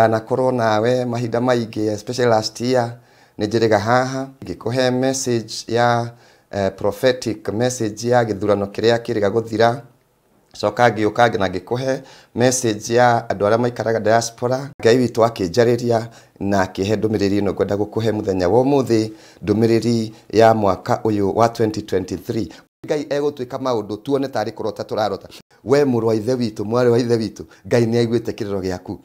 ndanakorwo nawe mahinda maingĩ especially last year nä njä rä haha ngä kå he message ya uh, prophetic message ya gä thurano kä rä a kä rä ga gå thira coka ngä å ka na ngä kå he message ya andå arä a maikaraga diaspora ngai witå akä njarä ria na akä he ndå mä rä ri ä no ngwenda gå kå he må thenya wa må thä ndå mä rä ri ya mwaka å yå wa 2023 ngai egå tuä ka maå ndå tuone tarä kå rota tå rarota we må rå ithe witå mwarä wa ithe witå ngai nä aiguä te kä rä ro gä aku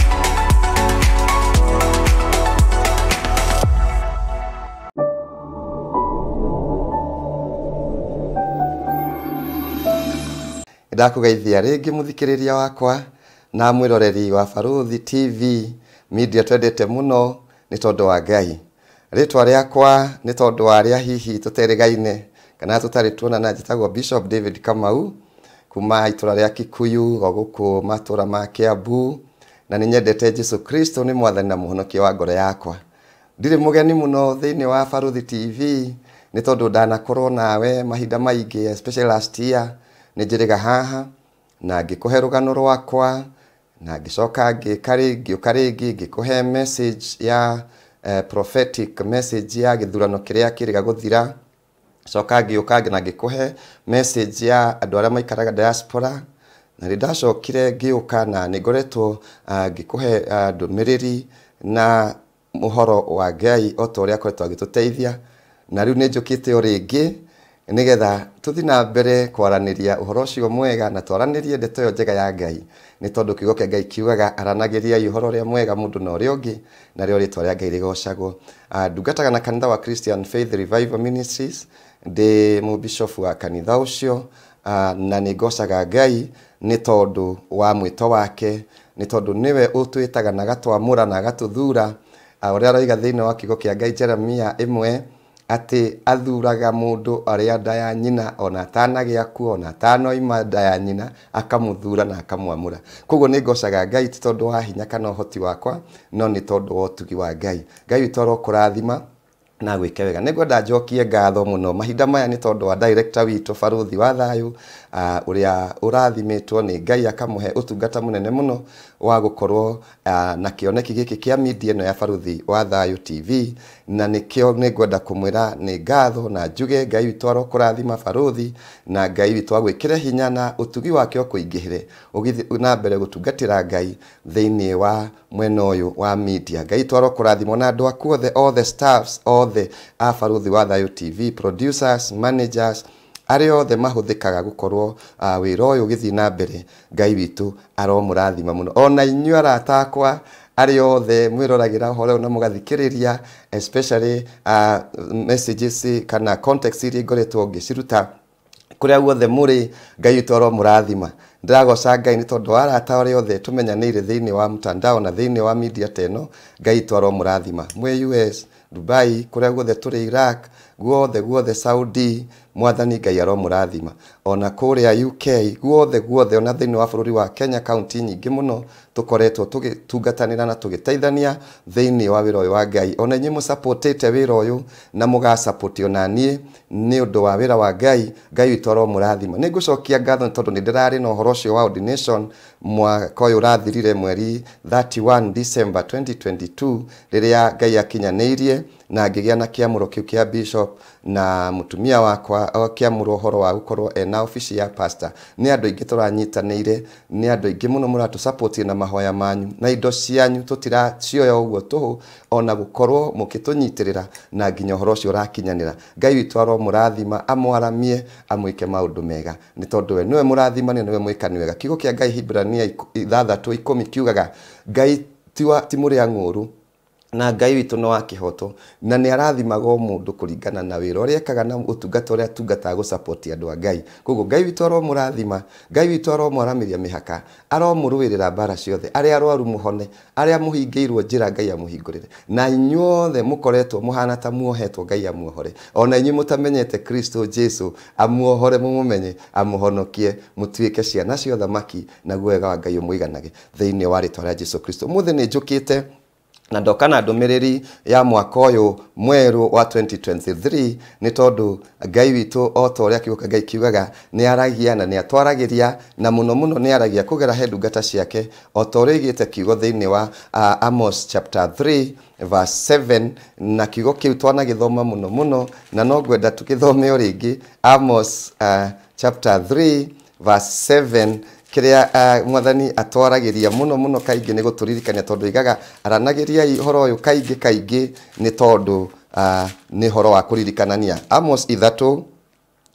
ndakugeithia rĩngĩ muthikiriria wakwa na mwiroreri wa Barũthi TV media twendete muno ni tondũ wa Ngai rĩtwa rĩakwa ni tondũ wa arĩa hihi tũterĩgaine kana tũtarĩ na njĩtagwo Bishop David Kamau kuma itura rĩa Kikuyu o gũkũ ma Kiambu na ni nyendete Jesu Kristo ni mwathani na mũhonokia wa ngoro yakwa ndirĩ mugeni muno thĩinĩ wa Barũthi TV nĩ tondũ ndanakorwo nawe mahinda maingĩ especially last year nä njä haha na ngä kå he rå gano rwakwa na ngä coka ngä ka rä ngä ngä kå message ya eh, prophetic message ya gä thurano kä rä a kä rä ga gå thira coka ngä å ka na ngä kå he message ya andå arä a maikaraga diaspora na nä ndacokire ngä å ka na nä ngoretwo ah, ngä kå he ah, ndå mä rä ri na må horo wa ngai o ta å rä a akoretwo agä tå teithia na rä u nä njå kä te o rä ngä nigetha tuthi na mbere kwaraniria uhoro ucio mwega na twaranirie ndeto iyo njega ya ngai ni tondu kiugo kia ngai kiugaga aranagiriai uhoro uria mwega mundu na uria ungi narĩo rĩtwa rĩa ngai rĩgocagwo ah, ndungataga na kanitha wa christian faith revival ministries ndĩ mũbishofu wa kanitha ũcio ah, na nĩ ngocaga ngai nĩ tondũ wa mwĩto wake nĩ tondũ nĩwe ũtwĩtaga na agatwamũra na agatũthuura ah, ũrĩa aroiga thĩinĩ wa kiugo kĩa ngai jeremia ĩmwe atä athuraga mundu aria nda ya nyina ona atanagä ku ona atanoima nda ya nyina akamuthura na akamwamura koguo nä ngocaga ngai ti tondå wa hinya kana ũhoti wakwa no nä tondå wa tugi wa ngai ngai witoro rathima na gwä ke wega nä ngwenda njokie ngatho må no mahinda maya nä tondå wa direkta witå barå thi wa thayå å uh, ah, rä a å rathimä two nä ngai akamå he å tungata må nene må no wa gukorwo ah, na kioneki giki kia media no ya faruthi wa thayo tv na nikio ningwenda kumwira ni ngatho na njuge ngai witå arokå baruthi na ngai witå agwä hinya na utugi wake ugithi na mbere gutungatira ngai thini wa mwena uyu wa media ngai twaro kurathimo na andu akuothe all the staffs othe the afaruthi wa thayo tv producers managers arĩa othe mahũthĩkaga gũkorwo wĩra ũyũ ũgĩthiĩ na mbere ngai witũ aromũrathima mũno ona inyuĩ arata akwa arĩa othe mwĩroragĩra ũhoro na mũgathikĩrĩria especially uh, messages kana context iria ngoretwo ngĩciruta kũrĩa guothe mũrĩ ngai witũ aromũrathima ndĩragoca ngai nĩ tondũ arata arĩa othe tũmenyanĩire thĩinĩ wa mtandao na thĩinĩ wa media teno ngai witũ aromũrathima mwe us dubai kũrĩa guothe tũrĩ iraq guothe guothe Saudi mwathani ngai aromũrathima ona kũrĩa UK guothe guothe ona thĩinĩ wa bũrũri wa Kenya kaunti nyingĩ mũno tũkoretwo tũgĩtungatanĩra na tũgĩteithania thĩinĩ wa wĩra wa Ngai ona inyuĩ mũsapotĩte wĩra ũyũ na mũgacapoti ona niĩ nĩ ũndũ wa wĩra wa Ngai Ngai witũ aromũrathima nĩ ngũcokia ngatho tondũ nĩ ndĩrarĩ na ũhoro ũcio wa ordination mwaka ũyũ ũrathirire mweri 31 December 2022 rĩrĩa Ngai akinyanĩirie na ngigä na kä amå ro kä u bishop na må tumia wakwa kä amå ro å horo wa gå korwo ena obici ya pastor nä andå aingä tå ranyitanä ire nä andå aingä må ratå na mahoya manyu na indo cianyu tå tiracioya å guo tå hå ona gå korwo må kä tå nyitä rä ra na nginya å horo å cio rakinyanä ra ngai witå arwo rathima amwaramie amwä ke maå ndå mega nä tondå we nä we må rathimania nä wega kiugo kä ngai hibrania ithathatå ikå kiugaga ngai ti må rä a na ngai witå nä wa kä hoto na nä arathimaga o må ndå kå ringana na wä ra å rä ekaga na å tungata å rä a tungataga gå andå a ngai koguo ngai witå aromå rathima ngai witå aromå aramä mihaka mä haka aromå rå ä rä ra mbara ciothe arä a rwaru må hone arä a må hingä irwo njä ra ngai amå hingå rä re na inyuothe må koretwo må hana ta muohetwo ngai amuohore ona inyuä må tamenyete kristo jesu amuohore må må menye amå honokie må tuä ke ciana ciothamaki naguo wega wa ngai å må iganage thä inä wa rä twa rä a jesu kristo må thä nä njå kä te na ndoka na ndumiriri ya mwaka uyu mweru wa 2023 ni tondu ngai witu o ta uria kiuka ngai kiugaga ni aragia na ni atwaragiria na muno muno ni aragia kugera he ndungata ciake o ta uria igite kiugo thiini wa uh, Amos chapter 3 verse 7 na kiugo kiu githoma muno muno na no ngwenda tukithome o ringi Amos uh, chapter 3 verse 7 kiria eh, mwathani atwaragiria muno muno kaingi ni guturirikania tondu igaga aranagiria ihoro uyu kaingi kaingi ni tondu eh, ni horo wa kuririkanania Amos ithatu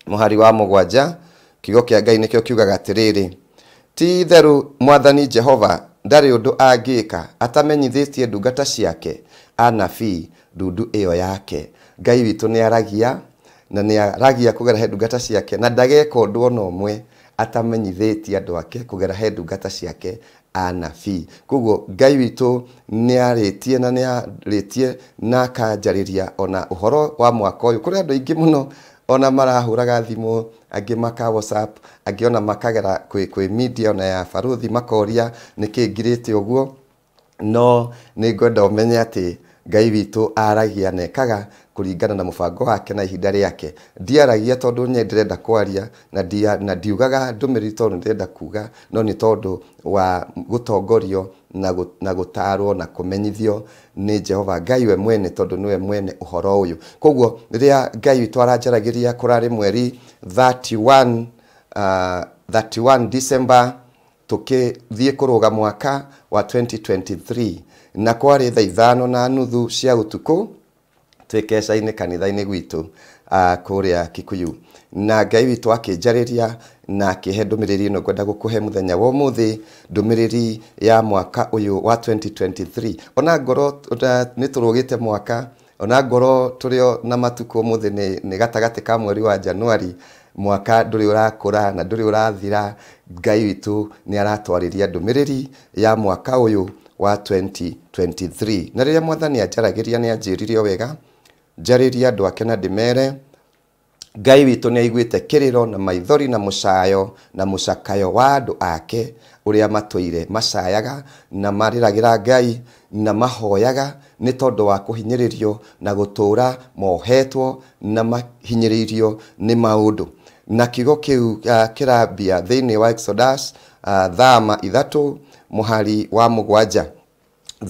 muhari wa mugwanja kiugo kia ngai nikio kiugaga atiriri ti theru mwathani jehova ndarä å ndå angäka atamenyithä tie ndungata ciake anabii ndundu ä yo yake ngai witå nä aragia na nä aragia kå gera he ndungata ciake na ndageka å ndå ona å mwe atamenyithĩtie andũ ake kũgera he ndungata ciake anabii koguo ngai witũ nĩ arĩtie na nĩ arĩtie na akanjarĩria ona ũhoro wa mwaka ũyũ kũrĩ andũ aingĩ mũno ona marahũraga thimũ angĩ maka whatsapp angĩ ona makagera kwĩ kwĩ media ona ya barũthi makoria nĩkĩ ngirĩte ũguo no nĩ ngwenda ũmenye atĩ ngai witũ aragia na ekaga kuringana na mũbango wake na ihinda rĩake ndiaragia tondũ nye ndĩrenda kwaria na dia, na ndiugaga ndũmĩrĩri tondũ ndĩrenda kuga no nĩ tondũ wa gũtongorio na gũtarwo na kũmenyithio nĩ Jehova Ngai we mwene tondũ nĩwe mwene ũhoro ũyũ koguo rĩrĩa Ngai witũ aranjaragĩria kũrarĩ mweri 31 uh, 31 December tũkĩthiĩ kũrũga mwaka wa 2023 na kwarĩ thaa ithano na nuthu cia ũtukũ twä kecainä kanitha-inä gwitå kå rä a kikuyu na ngai witå akĩnjarĩria na akĩhe ndũmĩrĩri ĩno ngwenda gukuhe muthenya wa muthi ndũmĩrĩri ya mwaka uyu wa 2023 ona ngoro nĩ tũrũgĩte mwaka ona ngoro turio na muthi ni, ni gatagatĩ ka mweri wa januari mwaka ndũrĩ urakura na ndũrĩ urathira ngai witũ ni aratwariria ndũmĩrĩri ya mwaka uyu wa 2023 na rĩrĩa mwathani anjaragĩria ni anjĩrire wega njaririe andå ake na ndimere ngai witå nä aiguä kiriro na maithori na mucayo na mucakayo wa andå ake uria matwire macayaga na mariragira ngai na mahoyaga nä tondå wa kå na gutura mohetwo na mahinyä nä maundu na kiugo kiu uh, ah, kirambia thĩinĩ wa exodus uh, ah, thama ithatu muhari wa mugwanja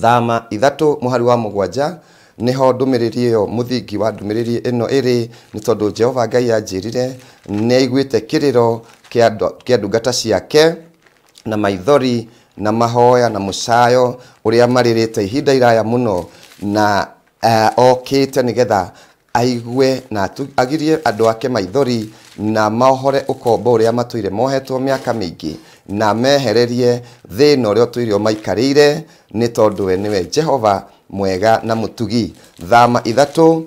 thama ithatu muhari wa mugwanja niho ndumiriri iyo muthingi wa ndumiriri ino iri ni tondu jehova ngai anjirire ni aiguite kiriro kia ndungata ciake na maithori na mahoya na mucayo uria maririte ihinda iraya muno na uh, e, okite nigetha aigue na agirie andå ake maithori na maohore ukombo uria matuire mohetwo miaka mingi na mehererie thina uria tuirio maikarire ni tondu we niwe jehova mwega na mutugi thama ithatu uh,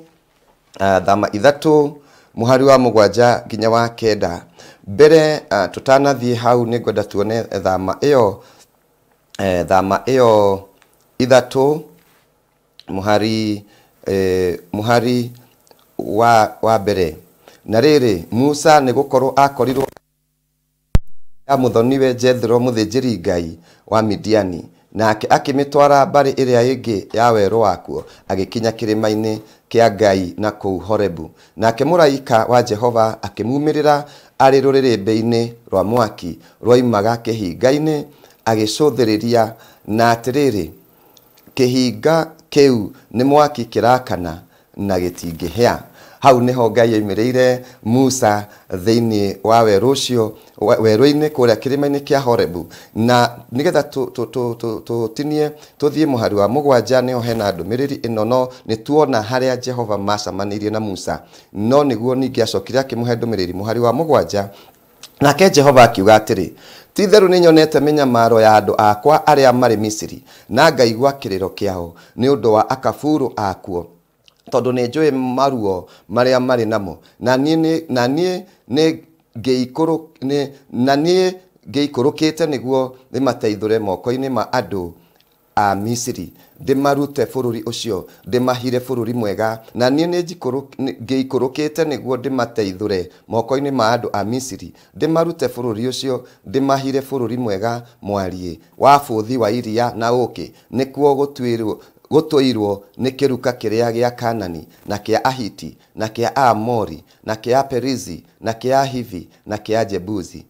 ah, thama ithatu muhari wa mugwanja nginya wa kenda mbere uh, ah, tutanathiĩ hau nä ngwenda tuone thama iyo e, eh, thama iyo ithatũ muhari e, eh, muhari wa wa mbere na riri musa gå korwo akorirwo ya muthoniwe jethro muthĩnjĩri ngai wa midiani nake akĩmĩtwara mbarĩ ĩrĩa ĩngĩ ya werũ wakuo agĩkinya kĩrĩma-inĩ kĩa ngai na kũu horebu nake mũraika wa jehova akĩmumĩrĩra arĩ rũrĩrĩmbĩ-inĩ rwa mwaki rwaimaga kĩhinga-inĩ agĩcũthĩrĩria na atĩrĩrĩ kĩhinga kĩu nĩ mwaki kĩrakana na gĩtingĩhĩa hau niho ngai aimereire musa thiini wa weru ucio werå-inä kå rä a kä rä kä horebu na nä getha tå tinie tå thiä må hari wa må gwanja nä hena ndå mä rä ri ä no no nä tuona harä a jehova macamanä irie na musa no nä guo ningä acokire akä må he ndå mä rä ri må hari wa må gwanja nake jehova akiuga atä ti theru nä nyonete mĩnyamaro ya andũ akwa arĩa marĩ misiri na ngaigua kĩrĩro kiao nĩ ũndũ wa akafuru akuo tondu ni njui maruo maria mari namo na niä na niä nä na nä guo nĩguo ndĩmateithũre moko-inĩ ma andå a misiri ndä mahire bå rå ri mwega na niĩ nĩ guo nĩguo ndĩmateithũre moko-inĩ ma andå a misiri ndä mahire bå rå ri mwega mwariä wa thi wa iria na gå tuä rwo gutwirwo nä kä ruka kä rä a gä a kanani na kä a ahiti na kä a na kä a perizi na kä a hivi na kä a jebuzi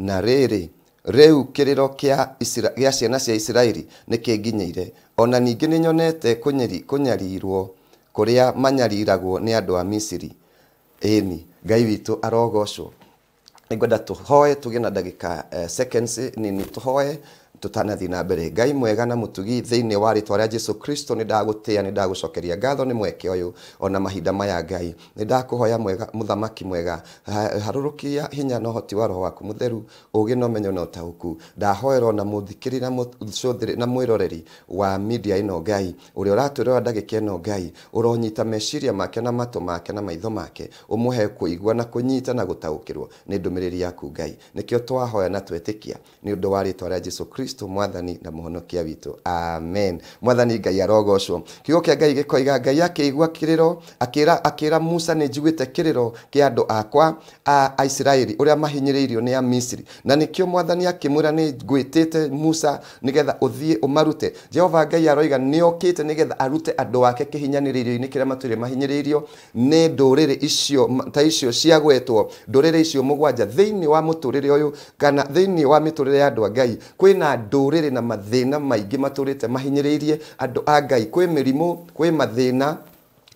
na rĩrĩ rĩu kĩrĩro gĩa ciana cia isiraeli nĩ kĩnginyĩire ona ningĩ nĩ nyonete kũnyarirwo kũrĩa manyariragwo nĩ andũ a misiri ĩni ngai witũ arogocwo nĩngwenda tũhoe tũgĩ na ndagĩka eh, seconds nini tũhoe tutanathi na mbere ngai mwega na mutugi thiini wa ritwa ria jesu kristo ni ndagutia ni ndagucokeria ngatho ni mweke uyu ona mahinda maya ngai ni ndakuhoya mwega muthamaki mwega harurukia hinya na hoti wa roho waku mutheru ugi na umenyo na utauku ndahoerwo na muthikiri na mucuthiri na mwiroreri wa media ino ngai uria uratwirora ndagika ino ngai uronyita meciria make na matu make na maitho make umuhe kuigua na kunyita na gutaukirwo ni ndumiriri yaku ngai nikio twahoya na twetikia ni undu wa ritwa ria jesu kristo kristo mwathani na muhonokia witu amen mwathani ngai arogocwo kiugo kia ngai gikoiga ngai akiigua kiriro akira akira musa ni njiguite kiriro kia andu akwa a aisiraeli uria mahinyiriirio ni a misiri na nikio mwathani akimwira ni ngwitite musa nigetha uthie umarute jehova ngai aroiga niokite nigetha arute andu ake kihinyaniririo-ini kiria matwire mahinyiriirio ni nduriri icio ta icio ciagwetwo nduriri icio mugwanja thiini wa muturire uyu kana thiini wa miturire ya andu a ngai kwina ndurä rä na mathä na maingä matå rä te mahinyä rä irie andå a ngai kwä mä rimå kwä mathä na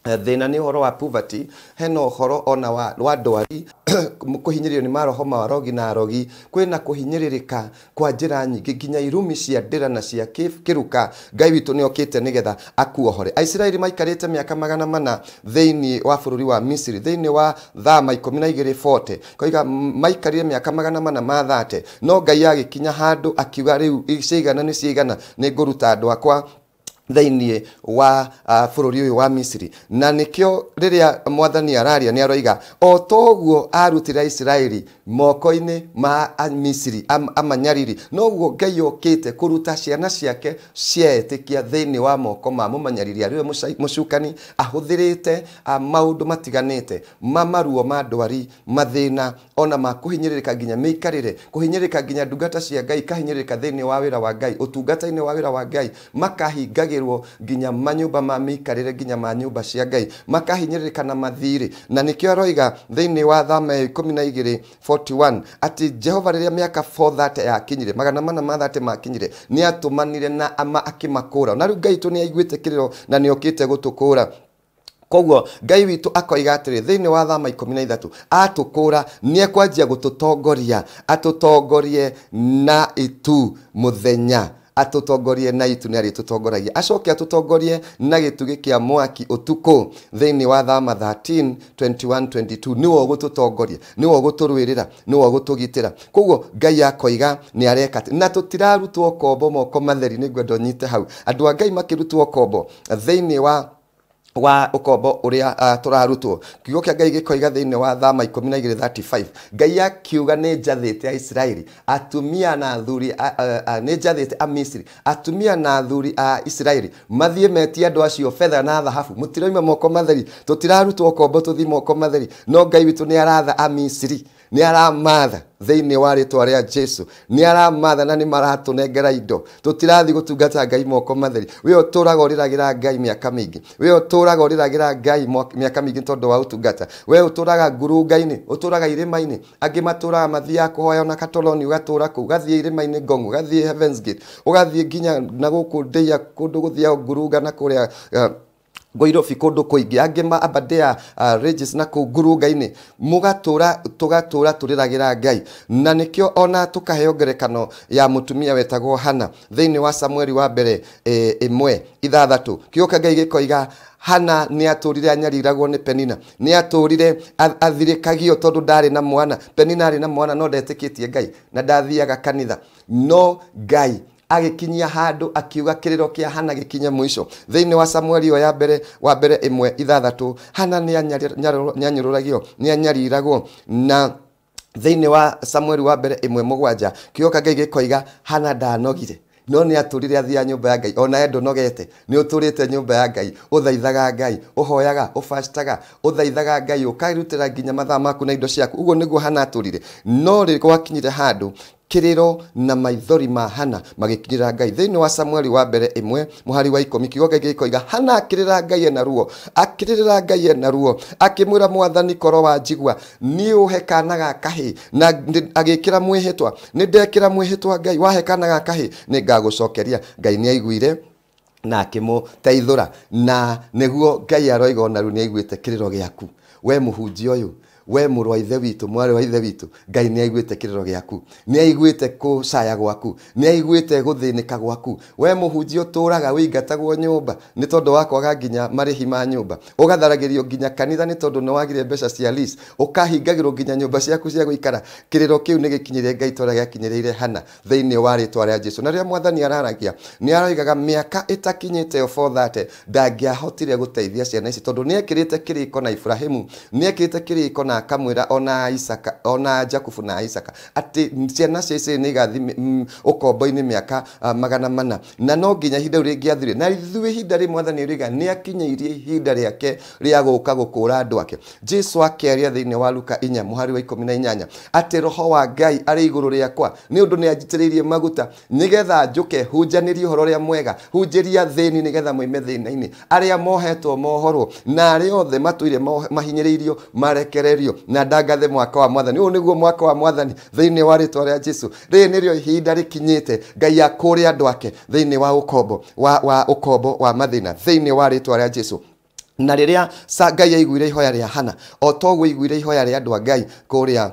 Eh, thina nä horo wa poverty hena horo ona wa, wa ndwari kuhinyiririo ni maroho ma arogi na arogi kwina kuhinyiririka kwa njira nyingi nginya irumi cia ndira na cia kiruka ngai witu ni okite nigetha akuohore aisiraeli maikarite miaka magana mana thiini wa bururi wa misiri thiini wa thama ikumi na igiri bote koiga maikarire miaka magana mana mathate no ngai agikinya handu akiuga riu ciaigana ni ciaigana ni nguruta andu akwa thäinä wa uh, bũrũri ũyũ wa misiri na nĩkĩo rĩrĩa mwathani araria ni aroiga o toguo arutĩra israeli moko-inĩ ma misiri am, amanyariri noguo ngai okĩte kũruta ciana ciake ciaetĩkia thĩinĩ wa moko ma mũmanyariri arĩwe mũcukani ahũthĩrĩte maũndũ matiganĩte ma mamaruo ma ndwari mathĩna ona ma ka nginya mĩikarĩre ka nginya ndungata cia ngai ikahinyĩrĩrĩka thĩinĩ wa ra wa ngai ũtungata-inĩ wa wĩra wa ngai marahithagirwo nginya manyumba ma mikarire nginya ma nyumba cia ngai makahinyĩrĩrĩka na mathirĩ na nĩkĩo aroiga thĩinĩ wa thama ya ikũmi na igĩrĩ 41 atĩ jehova rĩrĩa mĩaka 430 yakinyire magana mana ma 30 makinyire ni atumanire na ama akimakura na rĩu ngai tũ nĩ aiguĩte kĩrĩro na ni okite gutukura koguo ngai witå akoiga atĩrĩ thĩinĩ wa thama ikũmi na kå ra nä ekwanjia gũtũtongoria na itu mũthenya atutongorie na itu nä arä tå tongoragia acoke atåtongorie na gä tugä kä a mwaki å tukå thä inä wa thama 13:21:22 nä ni tå tongorie nä wogå tå ni rä ra nä wogå tå gitä ra koguo ngai akoiga nä areka na tå tirarutwo kombo moko matheri nä gwendo nyite hau andå a ngai makä rutwo kombo thä inä wa wa ukombo uria uh, ah, turarutwo kiugo kia ngai gikoiga thiini wa thama 12:35 ngai akiuga ni njathite aisiraeli atumia na athuri ni njathite amisiri atumia na athuri a isiraeli mathie metie andu acio fedha na thahabu mutiroima moko matheri tutirarutwo ukombo tuthi moko matheri no ngai witu ni aratha a amisiri nä aramatha thä-inä wa rä twa rä a jesu nä aramatha na nä maratå nengera indo tå tirathiä gå tungata ngai moko matheri wä tå raga rä ragä ra ngai mä aka mä ingä wä tå raga rä ragä ra ngai mä aka mä ingä tondå wa å tungata we å tå raga ngurunga å tå raga irä angä matå raga mathiaga kå hoya ona katoloni å gatå ra kå u gathiä irä ma ngongo å gathiä heavens gate å gathiä nginya na gå kå ndä kå ndå gå ngurunga na kå rä a uh, ngoirobi kundu kuingi angi abadea uh, regis na kuu ngurunga-ini mugatura tugatura turiragira ngai na nikio ona tukaheo ngerekano ya mutumia wetagwo hana thiini wa samueli wa mbere imwe e, e, ithathatu kiuka ngai gikoiga hana nä atå rire anyariragwo nä penina nä atå rire athirikagio tondå ndarä na mwana penina arä na mwana no ndetä kä tie ngai na ndathiaga kanitha no ngai agikinya handu akiuga kiriro kia hana gikinya mwico thini wa samueli yo ya mbere wa mbere imwe ithathatu hana ni nianyariragwo na thini wa samueli wa mbere imwe mugwanja kioka ngai gikoiga hana ndanogire no nä atå athia nyumba ya ngai ona endo nogete nä å tå rä te ya ngai å thaithaga ngai å hoyaga å å ngai å karutĩra nginya mathaa maku na indo ciaku ũguo nĩguo hana atå no rä gwakinyire handå kiriro na maithori ma hana magikinyira ngai thiini wa samueli wa mbere imwe muhari wa ikomi kiugo ngai gikoiga hana akirira ngai na ruo akirira ngai na ruo akimwira mwathani koro wa njigua ni uhe kanaga kahi na agikira mwihitwa ni ndekira mwihitwa ngai wahe kana kahi ni ngagucokeria ngai ni aiguire na akimå teithå ra na nä guo ngai aroigo ona rä u nä aiguä te kä rä ro gä aku we må hunjia å yå we må wa ithe witå mwarä wa ithe witå ngai nä aiguä te kä rä ro gä aku nä aiguä te kå caya gwaku nä aiguä te gå thä nä ka gwaku we må hunjia å tå raga wä ingatagwo nyå mba nä tondå wakwaga nginya marä hi ma nyå mba å gatharagä nginya kanitha nä tondå nä wagire mbeca cia å kahingagä rwo nginya nyå mba ciaku cia gå ikara kä rä ro kä u nä gä kinyä rie ngai twarä gä akinyä rä ire hana thä inä wa rä twa rä a jesu na rä a mwathani araragia nä aroigaga mä aka ä takinyä te obothate ndangä ahotire gå teithia ciana ici tondå nä ekä rä te kä rä ko na iburahimu nä ekä rä te kä rä ko na na akamwira ona isaka ona jakubu na isaka ati ciana cia icä ni gathi ukombo-ini miaka magana mana na no nginya hinda uri ngiathire na ithuä ihinda rä mwathani rä ga nä hinda ihinda rĩake rĩa gũka gũkũra andũ ake jesu akĩaria thĩinĩ wa luka inya muhari wa ikũmi na inyanya atĩ roho wa ngai arĩ igũrũ rĩakwa ni undu ni anjitĩrĩirie maguta nĩgetha njũke hunjanĩrie ũhoro ũrĩa mwega hunjĩria thĩni nĩgetha mwime thĩna-inĩ arĩa mohetwo mohorwo na arĩa othe matuire mahinyiririo marekererio njeherio na ndangathe mwaka wa mwathani ũyũ nĩguo mwaka wa mwathani thĩinĩ wa rĩtwa rĩa jesu rĩrĩ nĩrĩo ihinda rĩkinyĩte ngai akũrĩa andũ ake thĩinĩ wa ũkombo wa, wa ũkombo wa mathĩna thĩinĩ wa rĩtwa rĩa jesu na rĩrĩa ngai aiguire ihoya rĩa hana o toguo aiguire ihoya rĩa andũ a ngai kũrĩa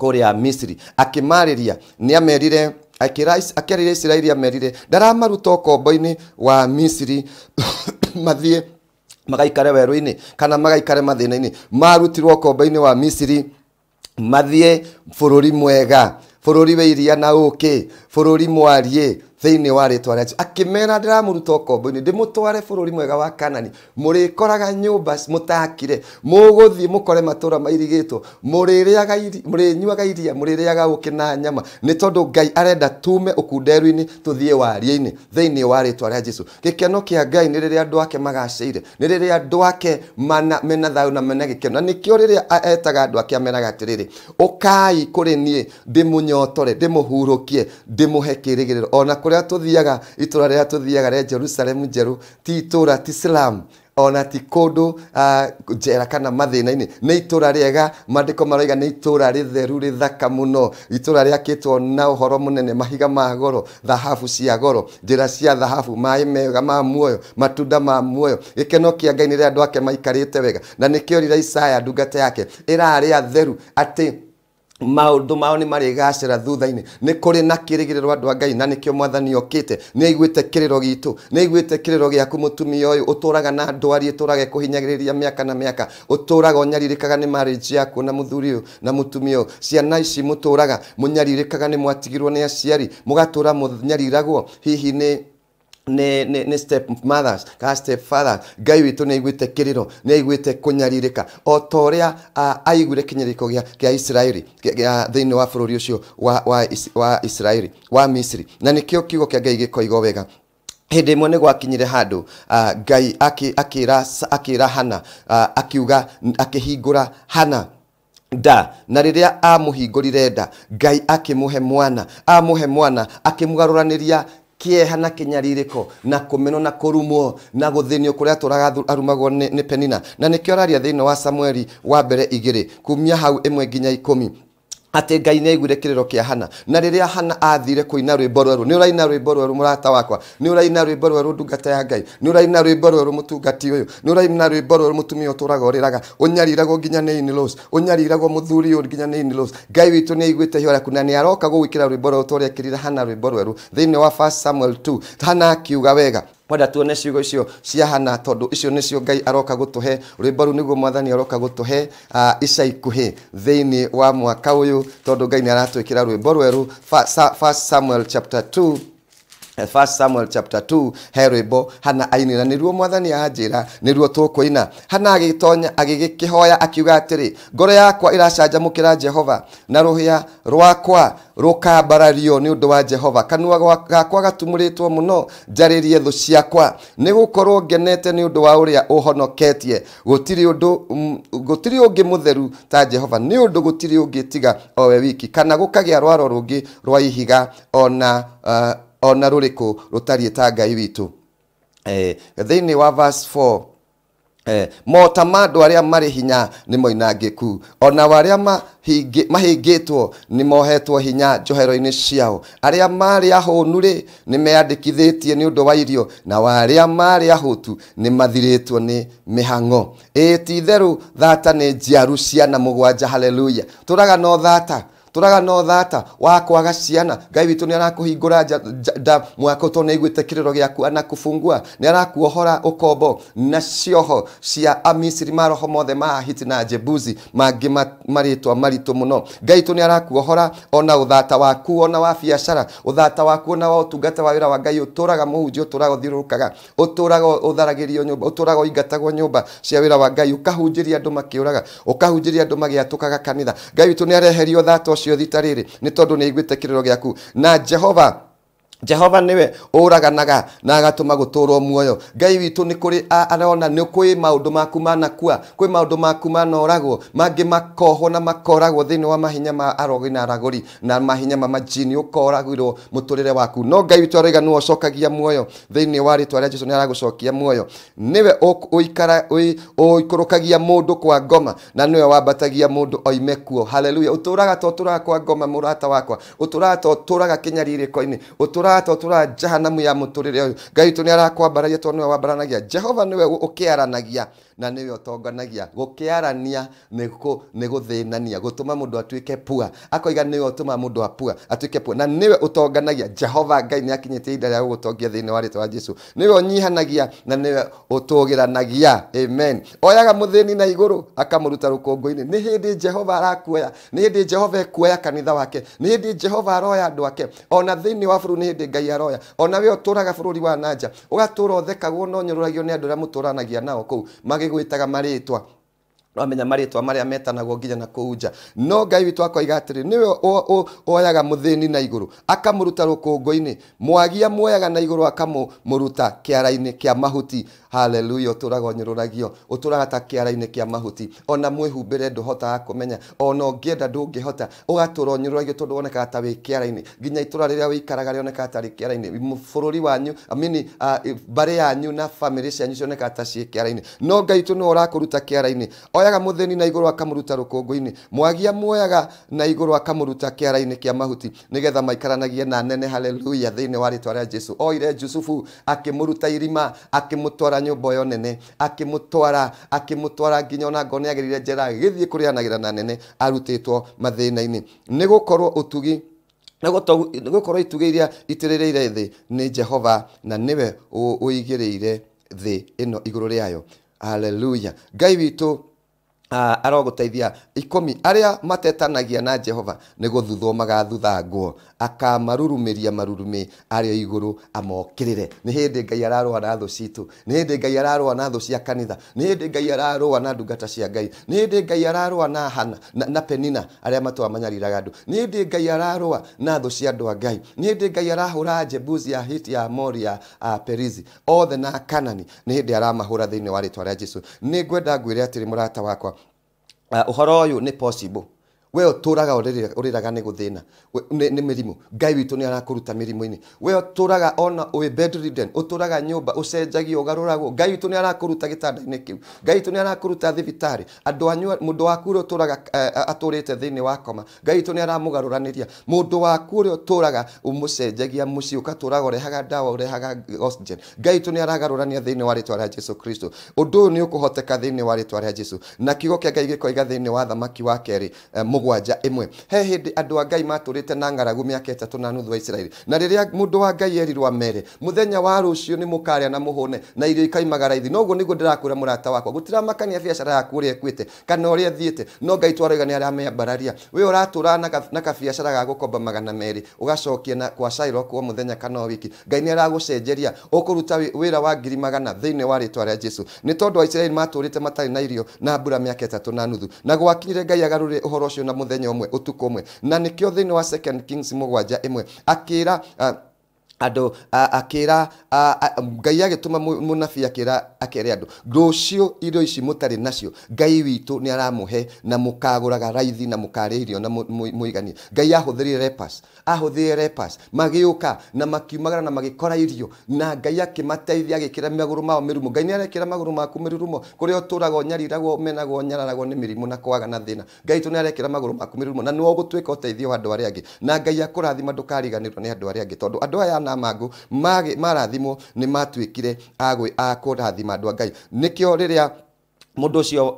kũrĩa misiri akĩmarĩria nĩ amerire akĩarĩria isiraeli amerire ndaramaruta ũkombo-inĩ wa misiri mathiĩ magaikare werũ-inĩ kana magaikare mathĩna-inĩ marutirwo kombe inĩ wa misiri mathiĩ bũrũri mwega bũrũri wa iria na ũkĩ bũrũri mwarie thiini wa ritwa rĩa akimera ndiramuruta ũkombo-inĩ ndĩmũtware bũrũri mwega wa kanani mũrĩkoraga nyũmba mũtakire mũgũthiĩ mũkore matũra mairigĩtwo mũrĩrĩaga mũrĩnyuaga iria mũrĩrĩaga ũkĩ na nyama ni tondu ngai arenda tume ũkunderu tuthie tũthiĩ waria-inĩ thĩinĩ wa rĩtwa rĩa jesu gĩkeno kĩa ngai ni rĩrĩa andu ake magaceire ni rĩrĩa andu ake mena thau na mena gikeno ni nĩkĩo rĩrĩa etaga andu ake ameraga atĩrĩrĩ ukai kuri nie ndimunyotore ndimuhurukie ndĩmũhe ona kũrĩ kuria tuthiaga itura riria tuthiaga ria Jerusalem jeru ti itura ti Islam ona ti kundu uh, ah, njera kana mathina ini nĩ itura riega mandĩko maroiga nĩ itũra rĩtheru rĩthaka mũno itũra rĩakĩtwo na uhoro munene mahiga ma goro thahabu cia goro njĩra cia thahabu mai mega ma muoyo matunda ma muoyo gĩkeno kia ngai nĩ rĩa andũ ake maikarĩte wega na nĩkĩo rĩra Isaia ndungata yake ĩrarĩ atheru ati maundu mao ni marigacira thutha-ini ni kuri na kirigiriro andu a ngai na nikio mwathani okite ni aiguite kiriro gitu ni aiguite kiriro giaku mutumia uyu uturaga na ndwari uturage kuhinyagiriria miaka na miaka uturaga unyaririkaga ni marriage yaku na muthuri uyu na mutumia uyu ciana ici muturaga munyaririkaga ni mwatigirwo ni aciari mugatura munyariragwo hihi ni nä step mothers ka step fathers ngai witå nä aiguä te kä rä ro nä aiguä te kå nyarirä ka o ta å rä a aiguire kä nyarä ko gä a isiraeli thä inä wa bå rå ri å cio wa isiraeli wa misiri na nä kä o kiugo kä a ngai gä koigo wega hä mwe nä gwakinyire handå ngai akä ra hana akiuga akä hingå ra hana nda na rä rä a amå hingå rire nda ngai akä må he mwana amå he mwana akä må garå ranä ria kieha na kinyaririko na kumeno na kurumo na guthinio kuria turaga arumagwo ni penina na nikio raria thini wa samueli wa mbere igire kumia hau imwe nginya ikumi atä ngai nä aiguire kä rä ro kä hana na rä rä a hana athire kå ina rwä mbo rwerå nä å raina rwä mbo rwerå må rata wakwa nä å raina rwä mbo rwerå ndungata ya ngai nä å raina rwä mbo rwerå må tungati å yå nä å raina rwä mbo rwerå må tumia å tå raga å rä raga å nyariragwo nginya nä inlos å nyariragwo må thuri å nginya nä inlos ngai witå nä aiguä te na nä aroka gå gwä kä ra rwä mbo rwerå tå rä rire hana rwä mbo rwerå thä inä wa samuel hana akiuga wega kwenda tuone ciugo icio ciahana tondu icio nicio ngai aroka gutuhe rwimbo ru niguo mwathani aroka gutuhe uh, ica ikuhi thiini wa mwaka uyu tondu ngai ni aratwikira rwimbo rweru first samuel chapter 2 First Samuel chapter 2 herwimbo hana ainira niruo mwathani anjira niruo ina hana agitonya agigikihoya akiuga atiri ngoro yakwa iracanjamukira Jehova na ruhia rwakwa nä ni ndå wa Jehova kanua gakwa gatumuritwo muno njaririe thu ciakwa ni gukorwo ngenete ni ndå wa uria uhonoketie tirä å mm, ngä ungi mutheru ta Jehova ni tirä å ungi tiga owe wiki kana a rwaro rungi rwa ihiga ona uh, ona ruriku rutariä ta ngai witå eh, thä wa verse 4 Eh, mota ma andå arä a marä hinya nä ku ona arä a mahingä two nä mohetwo hinya njohero-inä ciao arä a marä ahånu rä nä meandä kithä tie nä å ndå wa irio na arä a marä ahåtu nä mathirä two nä mä hang'o ä ti thata nä njiaru ciana må gwanja haleluya tå raga no thata turaga no thata wakwaga ciana ngai witå nä arakåhingå nda mwako to nä aigwä te kä rä ro gä aku anakåbungua nä arakuohora å kombo na cioho cia amisiri maroho mothe ma hiti na jebuzi mangä marä twa maritå må no ngai witå nä arakuohora ona å thata waku ona wa biacara å thata waku ona wa å tungata wa wä ra wa ngai å tå raga må hunji å tå raga å thirå rå å å tå raga å ingatagwo nyå mba cia wä ra wa ngai å kahunjä ria andå makä å raga å kahunjä ria andå magä atå kaga kanitha ngai witå nä areherio thata ũcio thita rĩrĩ nĩ tondũ nĩ aiguĩte kĩrĩro gĩaku na jehova jehova niwe uraganaga na agatuma guturwo muoyo ngai witu ni kuri arona ni kwi maundu maku manakua kwi maundu maku manoragwo mangi makohwo na makoragwo thiini wa mahinya ma arogi na aragori na mahinya ma majini ukoragirwo muturire waku no ngai witu araiga niwe ucokagia muoyo thiini wa ritwa ria jesu ni aragucokia muoyo niwe uikara uikurukagia mundu kwa ngoma na niwe wambatagia mundu oime kuo haleluya uturaga to uturaga kwa ngoma murata wakwa uturaga to uturaga kinyaririko-ini uturaga maratwatũra jahanamu ya å yå ngai witũ nĩ arakwambararia nä we wambaranagia jehova kä aranagia na nä we å tonganagia gå kä arania nä gå thä nania gå tå ma må ndå atuä pua akoiga nä we å tå ma må ndå apua atuä ke pua na nä we å tonganagia jehova ngai nä akinyä tie ihinda rä a gå gå tongia thä inä wa rä wa jesu nä we å nyihanagia na nä we å tå gä ranagia amen oyaga må thä ni na igå rå akamå ruta rå kångå-inä nä hä ndä jehova arakuoya nä hä ndä jehova ekuoya kanitha wake nä hä ndä jehova aroya andå ake ona thä inä wa bå rå nä hä ndä ngai aroya ona we å tå raga bå rå ri wa nanja å gatå ra å thekagwo na å nyå rå ragio nä andå arä a må tå ranagia nao kå u magä gwitaga maritwa wamenya marä a metanagwo nginya na kå unja no ngai witũ akoiga atĩrĩ nĩwe oyaga mũthĩni na igũrũ akamũruta rũkũngũ-inĩ mwagia mwoyaga na igũrũ akamũruta kĩara kä a mahuti haleluya uturaga unyururagio uturaga ta kiara-inä kä a mahuti ona mwähumbä re ndåhotaga kå menya ona å ngä enda ndångähota ågatå ra nyururagio tondå wonekaga ta wä kä ara-inä nginya itå ra rä rä a wä ikaraga rä onekaga tarä kä ara-inä bå rå ri wanyu amini uh, mbarä yanyu na bamä rä cianyu cionekaga ta ciä kä ara-inä no ngai tå no å ruta kä ara-inä oyaga må thäni na igå rå akamå ruta rå kångå mwagia mwoyaga na igå rå akamå ruta kä ara-inä kä a mahuti nä getha maikaranagie na nene haleluya thä inä wa rä twa rä a jesu oire jusufu akä må ruta irima akä må twara nyumba yo nene akimutwara akimutwara nginya ona ngo niagirire njera agithie kurianagira na nene arutitwo mathina-ini ni gukorwo utugi nigukorwo itugi iria itirireire thi ni jehova na niwe uigireire thi ino iguru riayo haleluya ngai witu mi arä aria matetanagia na jehova thuthwo magathutha nguo akamarurumiria marurume aria iguru amokirire ni hindi ngai ararwa na thu citu ni hindi ngai ararwa na thu cia kanitha ni hindi ngai ararwa na ndungata cia ngai ni hindi ngai ararwa na hana na, na penina aria matwa manyariraga andu ni hindi ngai ararwa na thu cia andu a ngai ni hindi ngai arahura jebuzi ya hiti ya moria ya uh, perizi othe na kanani ni hindi aramahura thiini wa ritwa ria jesu ni ngwenda ngwire atiri murata wakwa uhoro uyu ni possible we uturaga uriraga nä gå thä na nä mä rimå ngai witå nä arakåruta mä rimå-inä we uturaga ona wä bedridden uturaga nyåmba ucenjagia ugaruragwo ngai witå nä arakåruta gä tanda-inä kä u ngai witå nä arakåruta thibitarä andå anyu må ndå waku å rä a utåraga eh, eh, atå rä te thä inä wa koma ngai witå nä aramå garå ranä ria må ndå waku å rä a utåraga å må cenjagia må ciä å katå raga å rehaga ndawa å rehaga oxygen ngai witå nä aragarå rania thä inä wa rä twa rä a jesu kristo å ndå å nä å kå hoteka thä inä wa rä twa rä a jesu na kiugo kä a ngai gä koiga thä inä wa thamaki wa kerä eh, mũgwanja ĩmwe he hindi andu a ngai maturite na ng'aragu mĩaka ĩtatũ na nuthu wa isiraeli na rĩrĩa mũndũ wa ngai erirwa mere muthenya wa rucio ni mukaria na mũhũne na irio ikaimaga raithi noguo nĩguo ndĩrakwĩra mũrata wakwa makania biacara yaku ũrĩa ekwite kana ũrĩa thiĩte no ngai ni nĩ aramĩambararia we ũratũra na kabiacara ga gukomba magana meri ũgacokia na kwa cairo kwa muthenya kana wiki ngai nĩ aragũcenjeria ukuruta wira wa ngiri magana thĩinĩ wa ritwa ria jesu ni tondu tondũ aisiraeli maturite matarĩ na irio na mbura mĩaka ĩtatũ na nuthu na gwakinyire ngai agarũrire ũhoro ũcio na muthenya tukå utuko mwe na thä thini wa second kings mugwanja imwe akira uh, andå akä ra ngai agä tå ma må nabi akä ra akere andå rå cio irio ici må tarä nacio ngai witå nä aramå he na må kagå raga raithi na må karä irio na må igania ngai ahå thä rä ahå thä re magä å ka na makiumagara na magä kora irio na ngai akä mateithia agä kä ra mä agå mao mä rumo ngai nä arekä ra magå rå maku mä rurumo kå rä a å tå raga å nyariragwo menagwo å nyararagwo nä mä rimå na kwaga na thä na ngai tå nä arekä ra magå rå maku mä rumo na nä wagå tuä ka å teithia wa andå arä angä na ngai akå rathima ndå kariganä rwo nä andå arä angä tondå andå aya na mangũ marathimwo kire matuĩkire a rathima andå a ngai rä a mundu ucio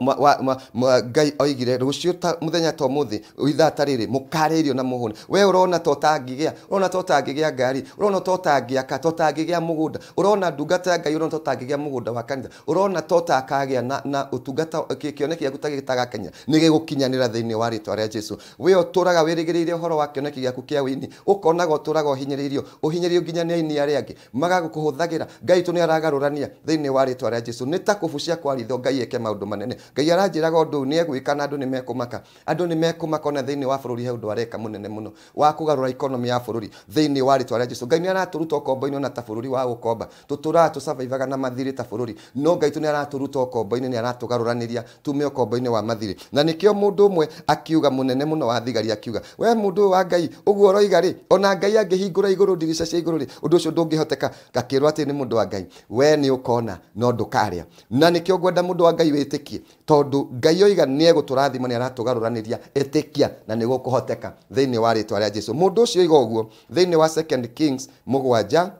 ngai oigire rucio ta muthenya to muthi ithaa tariri mukaririo na muhuni we urona to tangigia urona to tangigia ngari urona to tangia ka to tangigia mugunda urona ndungata ya ngai urona to tangigia mugunda wa kanitha urona to takagia na, na utungata kioneki gĩaku ta kenya nĩ gĩgũkinyanĩra thini wa ritwa rĩa jesu we ũtũraga wĩrĩgĩrĩire uhoro wa kĩoneki gĩaku kĩa wĩini ũkonaga ũtũraga ũhinyĩrĩirio ũhinyĩrĩrio nginya nĩ aini arĩa angĩ magagũkũhũthagĩra ngai tu nĩ aragarũrania thĩinĩ wa ritwa rĩa jesu nĩ ta kũbucia kwa ritho ngai eke maudu manene ngai aranjiraga undu ni egwika na andu ni mekumaka andu ni mekumaka na thini wa bururi he undu areka munene muno wa kugarura economy ya bururi thini wa ritwa ria jesu ngai ni araturuta ukombo ino na ta bururi wa gukomba tutura tu survive ga na mathiri ta bururi no ngai tu ni araturuta ukombo ino ni aratugaruraniria tu me ukombo ino wa mathiri na nikio mundu umwe akiuga munene muno wa thigari akiuga we mundu wa ngai uguo roiga ri ona ngai angihingura iguru ndirica cia iguru ri undu ucio ndungihoteka gakirwa ati ni mundu wa ngai we ni ukona no ndukaria na nikio ngwenda mundu wa ngai witikie tondu ngai oiga ni eguturathima ni aratugaruraniria itikia na thä thini wa ritwa ria jesu mundu ucio guo thä thini wa second kings mugwaja,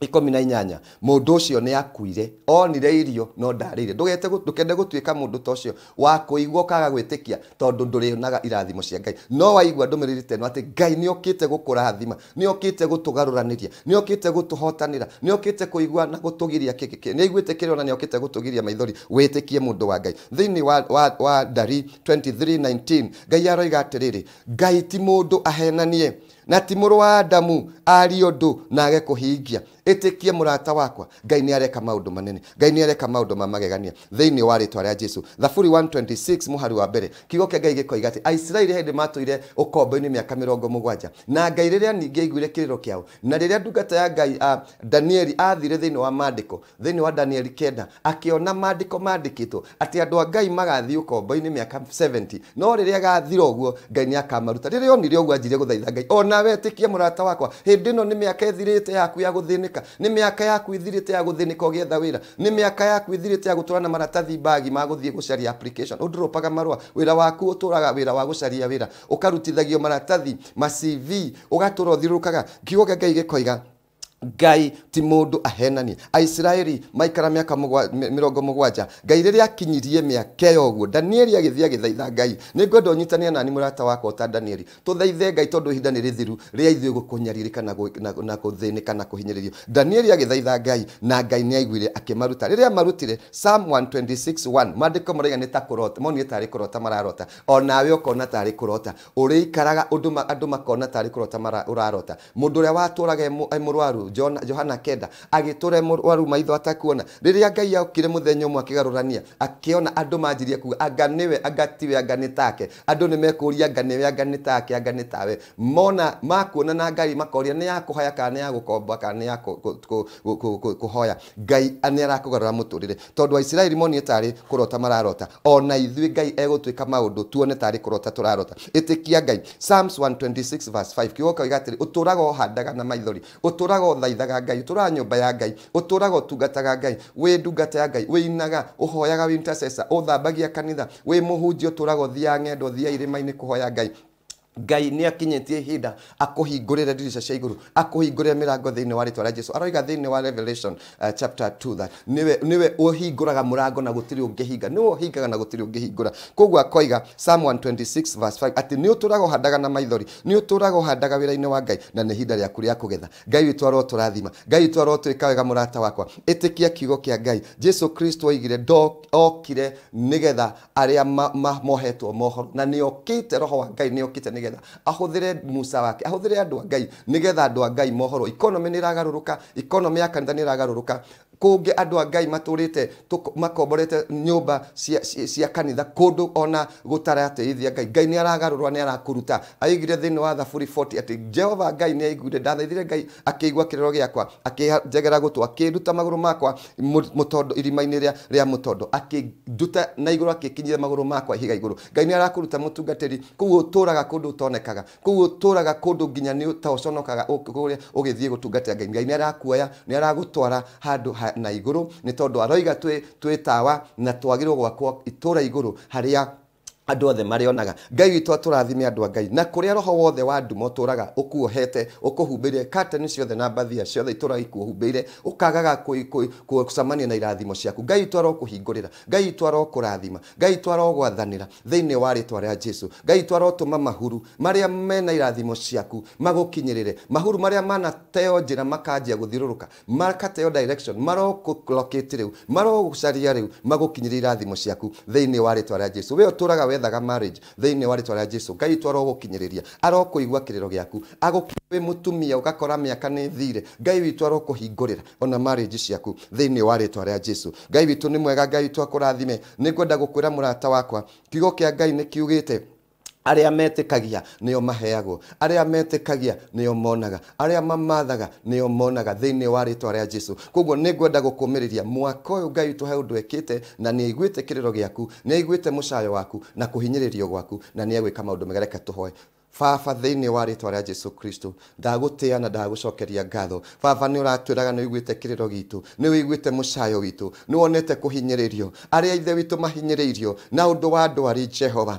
ikomi na inyanya mundu ucio ni akuire onire irio no ndarire ndugete ndukende gutuika mundu ta ucio wa kuigua kaga gwitikia tondu ndurionaga irathimo cia ngai no waigua ndumiriri teno ati ngai ni okite gukurathima ni okite gutugaruraniria ni okite gutuhotanira ni okite kuigua na gutugiria kiki ni iguite kiri ona ni okite gutugiria maithori witikie mundu wa ngai thiini wa, wa, wa dari 2319 ngai aroiga atiriri ngai ti mundu ahenanie na ti muru wa adamu ari undu nage kuhingia itikie murata wakwa ngai ni areka maundu manene ngai ni areka maundu ma magegania thiini wa ritwa ria jesu thaburi 126 muhari wa mbere kiugo kia ngai gikoiga ati aisiraeli hindi matuire ukombo-ini miaka mirongo mugwanja na ngai riria ningi aiguire kiriro kiao na riria ndungata ya ngai uh, danieli athire thiini wa mandiko thiini wa danieli kenda akiona mandiko mandikitwo ati andu a ngai magathii ukombo-ini miaka 70 no riria gathira guo ngai ni akamaruta riria onire uguo anjirie guthaitha ngai ona wetikie murata wakwa hindi ino ni miaka ithirite yaku ya guthinika ũgĩthĩnĩka nĩ mĩaka yaku ĩthirĩte ya gũthĩnĩka ũgĩetha wĩra nĩ mĩaka yaku ĩthirĩte ya na maratathi bagi ma gũthiĩ gũcaria application ũndropaga marũa wĩra waku ũtũraga wĩra wa gũcaria wĩra ũkarutithagio maratathi ma cv ũgatũra ũthiũrũrũkaga kiugo ngai gĩkoiga ngai ti mundu ahenanie aisiraeli maikara miaka mirongo mugwanja ngai riria akinyirie miaka iyo guo danieli agithia agithaitha ngai ni ngwenda unyitania nani murata wako ta danieli to tuthaithe ngai tondu ihinda ni rithiru ria ithuĩ gukunyaririka na guthĩnĩka na kuhinyĩrĩrio danieli agithaitha ngai na ngai ni aiguire akimaruta riria marutire psalm 126:1 madiko maandĩko maraiga nĩ ta kũrota monire tarĩ kũrota mararota o nawe ũkona tarĩ kũrota ũrĩikaraga andũ makona tari kurota ũrarota mũndũ ũrĩa watu e, e mũrwaru johana kenda agä waru maitho atakuona rĩrĩa ngai okire mũthenya ũmwe akĩgarũrania akĩona andũ manjirie kuga anga nĩwe anga tiwe anga nĩ take andũ nĩ mekũria anga nĩwe anga nĩ take anga nĩ tawe mona makuona na ngai makoria nä yakå kũhoya kana nĩ ya gũkomba kana nĩ ya kũhoya ngai nĩ arakũgarũra mũtũrĩre tondũ aisiraeli tarä kå rota mararota ona ithuä ngai egũtuĩka maũndũ tuone tarĩ kũrota tũrarota ĩtĩkia ngai psalms 126 verse 5 kiugo tå atĩrĩ ũtũraga na maithori ũtũraga thaithaga ngai tå nyumba ya ngai å tå raga å tungataga ngai wä ndungata ya ngai wä inaga å hoyaga å thambagia kanitha wä må hunji å tå raga å thiaga ng'enda thia irä-mainä kå hoya ngai ngai nä akinyä ihinda akå hingå rä re ndirica cia igå rå akå hingå rä re mä rango thä inä wa rä rä jesu aroiga thä inä wa revelation uh, chapter 2 that nä we å hingå må rango na gå tirä å ngä hinga nä we å hingaga na gå tirä å ngä hingå ra koguo akoiga psalm 126 verse 5 atä nä å tå raga å handaga na maithori nä å tå raga å handaga wä ra-inä wa ngai na nä ihinda rĩaku rĩa kũgetha ngai witũ arotå rathima ngai witũ arotwä ka wega mũrata wakwa ĩtĩkia kiugo kĩa ngai jesu kristo oigire okire nĩgetha arĩa mohetwo mohoro na nĩ okĩte roho wa ngai nĩ okĩte nigetha ahuthire musa wake ahuthire andũ a ngai nigetha andũ a ngai mohorwo ikonomi nä iragarå rå ka ikonomi ya kanitha nä iragarå rå ka kũngĩ andũ a ngai matũrĩte makomborete nyũmba cia, cia, cia kanitha kũndũ ona gutara gũtaratĩithia ngai ngai nĩ aragarũrwa nĩ arakũruta aigire thĩinĩ wa thaburi 40 atĩ jehova ngai nĩ aiguire ndathaithire ngai akĩigua kĩrĩro gĩakwa akĩnjegera gũtũ akĩnduta maguru makwa mũtondo irima-inĩ rĩa mũtondo akĩnduta na igũrũ agĩkinyire maguru makwa ihiga igũrũ ngai nĩ arakũruta mũtungatĩri kũu ũtũraga kũndũ ũtonekaga kũu ũtũraga kũndũ nginya nĩ ta ũconokaga ũgĩthiĩ gũtungatĩra ngai ngai ni arakuoya nĩ aragũtwara handũ ha na iguru ni tondu aroiga twi tawa na twagirwo gwakwo itura iguru haria andå othe marĩonaga ngai witũ tũrathime andũ a ngai na kũrĩa roho wothe wa ndumo tũraga ũkuohete ũkũhumbĩire kateni ciothe na mbathia ciothe itũraga ikuohumbĩire ũkagaga gũcemania na irathimo ciaku ngai witũ arokũhingũrĩra ngai witũ arokũrathima ngai witũ arogwathanĩra thĩinĩ wa rĩtwa rĩa jesu ngai witũ ma mahuru marĩa mena irathimo ciaku magũkinyĩrĩre mahuru marĩa manateo njĩra makanjia gũthiũrũrũka makateo direction marokũlokĩti rĩu marogũcaria rĩu magũkinyĩrĩre irathimo ciaku thĩinĩ wa rĩtwa rĩa jesu we ũtũraga wethaga marriage thini wa ritwa ria Jesu ngai twaro gukinyiriria arokuigwa kiriro giaku agukiwe mutumia ugakora miaka ni thire ngai witu arokuhingurira ona marriage ciaku thini wa ritwa ria Jesu ngai witu ni mwega ngai twakurathime ni kwenda gukwira murata wakwa kiugo kia ngai ni kiugite arĩa metĩkagia nĩo maheagwo kagia metĩkagia nĩo monaga a mamathaga nĩo monaga inä warä rĩtwa rĩa jesu koguo nä ngwenda ria mwaka yå ngai tå he ekä te na nĩ aiguĩte kĩrĩro gĩaku nĩ aiguĩte mũcayo waku na rio gwaku na nĩ egwĩka maũndũ tå hoe baba inä wa rĩtwa rĩa jesu kristo ana na cokeria ngatho baba rä ro gitå nä kĩrĩro iguä te må cayo witå nä wonete kũhinyĩrĩrio arĩa ithe witũ mahinyĩrĩirio na ndå wa ndwari jehova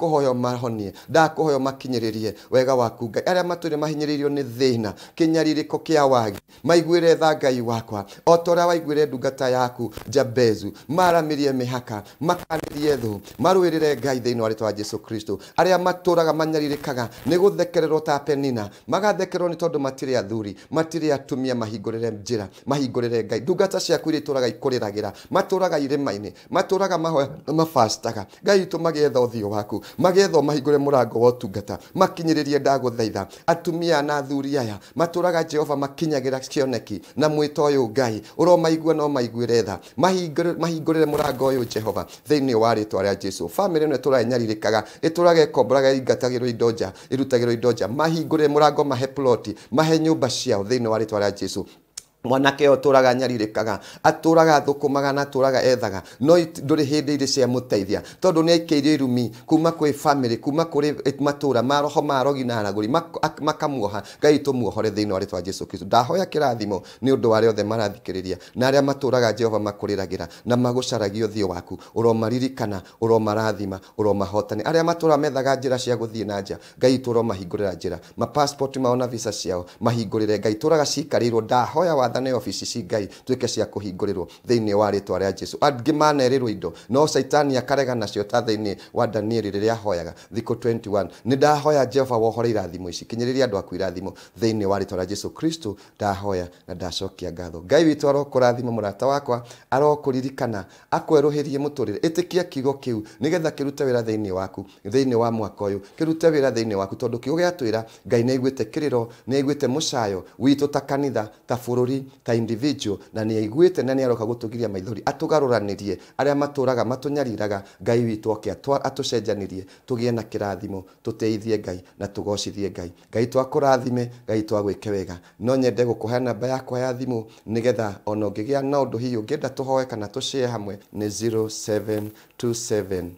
hoyo mahonie ndakũhoyo makinyĩrĩrie wega waku ngai arĩa matũire mahinyĩrĩirio nĩ thĩna kĩnyarirĩko kĩa wagi re tha ngai wakwa o ta waiguä re ndungata yaku jabezu maramĩrie mĩhaka makanĩrie thũ marũĩrĩre ngai thĩinĩ wa rĩtwa wa jesu kristo arĩa matũũraga manyarirĩka mekaga nä gå thekererwo ta penina magathekererwo nä tondå matirä athuri matirä atumia mahingå rä re njä ra mahingå rä re ngai ndungata ciaku irä tå raga ikå rä ragä ra matå raga irä-mainä matå raga mabastaga ngai itå magäetha å thiå waku magetha å mahingå re må rango wa tungata makinyä rä rie ndagå thaitha atumia na athuri aya matå raga jehova makinyagä ra kĩoneki na mwĩta ũyũ ngai ũromaigua no maiguĩre tha mahingũrĩre mũrango ũyũ jehova thĩinĩ wa rĩtwa rĩa jesu bamĩrĩ ĩno ĩtũraga ĩnyarirĩkaga ĩtũraga ĩkomboraga ĩingatagĩrwo indo nja irutagirwo indo nja må murango mahe ploti mahe nyumba ciao iniä wa rä a jesu mwanake aturaga nyaririkaga aturaga thukumaga na aturaga ethaga no nduri hindi iri cia muteithia tondu ni aikeirio irumi kuma kwi family kuma kuri e, matura maroho marogi na araguri makamuoha ngai tumuohore thiini wari twa jesu kristo ndahoya kirathimo ni undu wari othe marathikiriria na aria maturaga jehova makuriragira na magucaragia uthio waku uromaririkana uromarathima uromahotani aria matura methaga njira cia guthii na nja ngai turomahingurira njira ma passport mao na visa ciao mahingurire ngai turaga cikarirwo ndahoya wa twathane ofici cingai tuike cia kuhingurirwo thiini wa ritwa ria jesu angĩ manerirwo indo no saitani akarega nacio ta thiini wa danieli rĩrĩa ahoyaga thikũ 21 nĩ ndahoya jehova wohore irathimo ici kinyĩrĩria andũ aku irathimo thĩinĩ wa rĩtwa rĩa jesu kristo ndahoya na ndacokia ngatho ngai witũ arokũrathima murata wakwa arokũririkana akwerũhĩrie mũtũrĩre ĩtĩkia kiugo kĩu nĩgetha kĩrute wĩra thĩinĩ waku thĩinĩ wa mwaka ũyũ kĩrute wĩra thĩinĩ waku tondũ kiugo gĩatwĩra ngai nĩ aiguĩte kĩrĩro nĩ aiguĩte mũcayo witũ ta kanitha ta bũrũri ta individual na nä aiguä na nä aroka gå tå giria maithori atå garå ranä arä a matå raga matå nyariraga ngai witå oke atå cenjanä rie tå gä e na kä rathimo tå teithie ngai na tå gocithie ngai ngai twakå rathime ngai twagwä ke wega no nyende gå kå hea namba yakwa ya thimå nä getha ona å ngä gä a na å ndå hiå ngä enda tå hoe kana tå cie hamwe nä 0727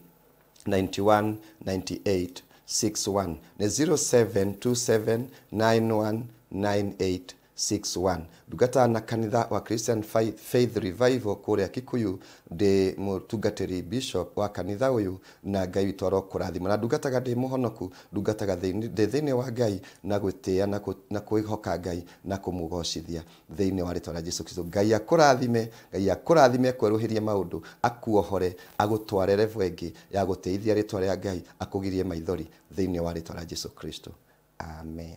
91 98 61 0727 91 98 61 ndugatana kanitha wa Christian Faith Revival kuria Kikuyu ndi mutungatiri bishop wa kanitha uyu na ngai witwaro kurathima na ndungataga ndi muhonoku ndungataga ndi thiini wa ngai na gwitia na kwihoka ngai na kumugocithia thiini wa ritwa Jesu Kristo ngai akurathime ngai akurathime kweruhirie maundu akuohore agutwarere bwengi ya guteithia ritwa ria ngai akugirie maithori thiini wa ritwa Jesu Kristo amen